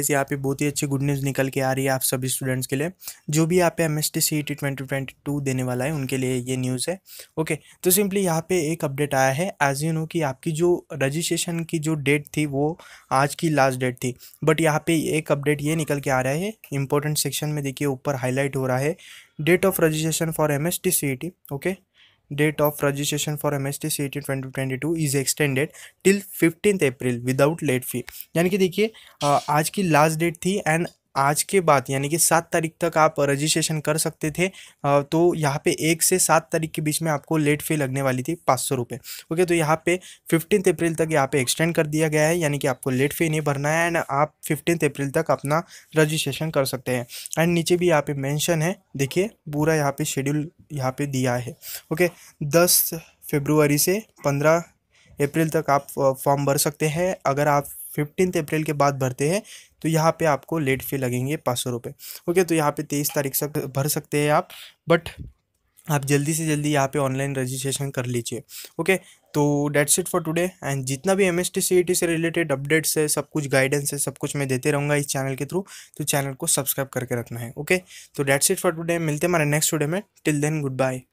वापस यहाँ पे बहुत ही अच्छी गुड न्यूज़ निकल के आ रही है आप सभी स्टूडेंट्स के लिए जो भी यहाँ पे M S T C T twenty twenty two देने वाला है उनके लिए ये न्यूज़ है ओके तो सिंपली यहाँ पे एक अपडेट आया है एज यू नो कि आपकी जो रजिस्ट्रेशन की जो डेट थी वो आज की लास्ट डेट थी बट यहाँ पे एक अपडेट ये निकल के आ रहा है इंपॉर्टेंट सेक्शन में देखिए ऊपर हाईलाइट हो रहा है date of registration for M S T C E T okay date of registration for M S T C T twenty twenty two is extended till fifteen April without late fee यानी कि देखिए आज की last date थी and आज के बाद यानी कि सात तारीख तक आप रजिस्ट्रेशन कर सकते थे तो यहाँ पे एक से सात तारीख के बीच में आपको लेट फी लगने वाली थी पाँच सौ रुपये ओके तो यहाँ पे फिफ्टीन अप्रैल तक यहाँ पे एक्सटेंड कर दिया गया है यानी कि आपको लेट फी नहीं भरना है एंड आप फिफ्टीन अप्रैल तक अपना रजिस्ट्रेशन कर सकते हैं एंड नीचे भी यहाँ पे मैंशन है देखिए पूरा यहाँ पे शेड्यूल यहाँ पे दिया है ओके दस फेब्रुवरी से पंद्रह अप्रैल तक आप फॉर्म भर सकते हैं अगर आप फिफ्टीन अप्रैल के बाद भरते हैं तो यहाँ पे आपको लेट फी लगेंगे पाँच सौ रुपये ओके तो यहाँ पे तेईस तारीख तक भर सकते हैं आप बट आप जल्दी से जल्दी यहाँ पे ऑनलाइन रजिस्ट्रेशन कर लीजिए ओके तो that's it for today and जितना भी एम एस टी सी से रिलेटेड अपडेट्स है सब कुछ गाइडेंस है सब कुछ मैं देते रहूँगा इस चैनल के थ्रू तो चैनल को सब्सक्राइब करके रखना है ओके तो डेट्स इट फॉर टुडे मिलते हैं हमारे नेक्स्ट वीडियो में टिल देन गुड बाय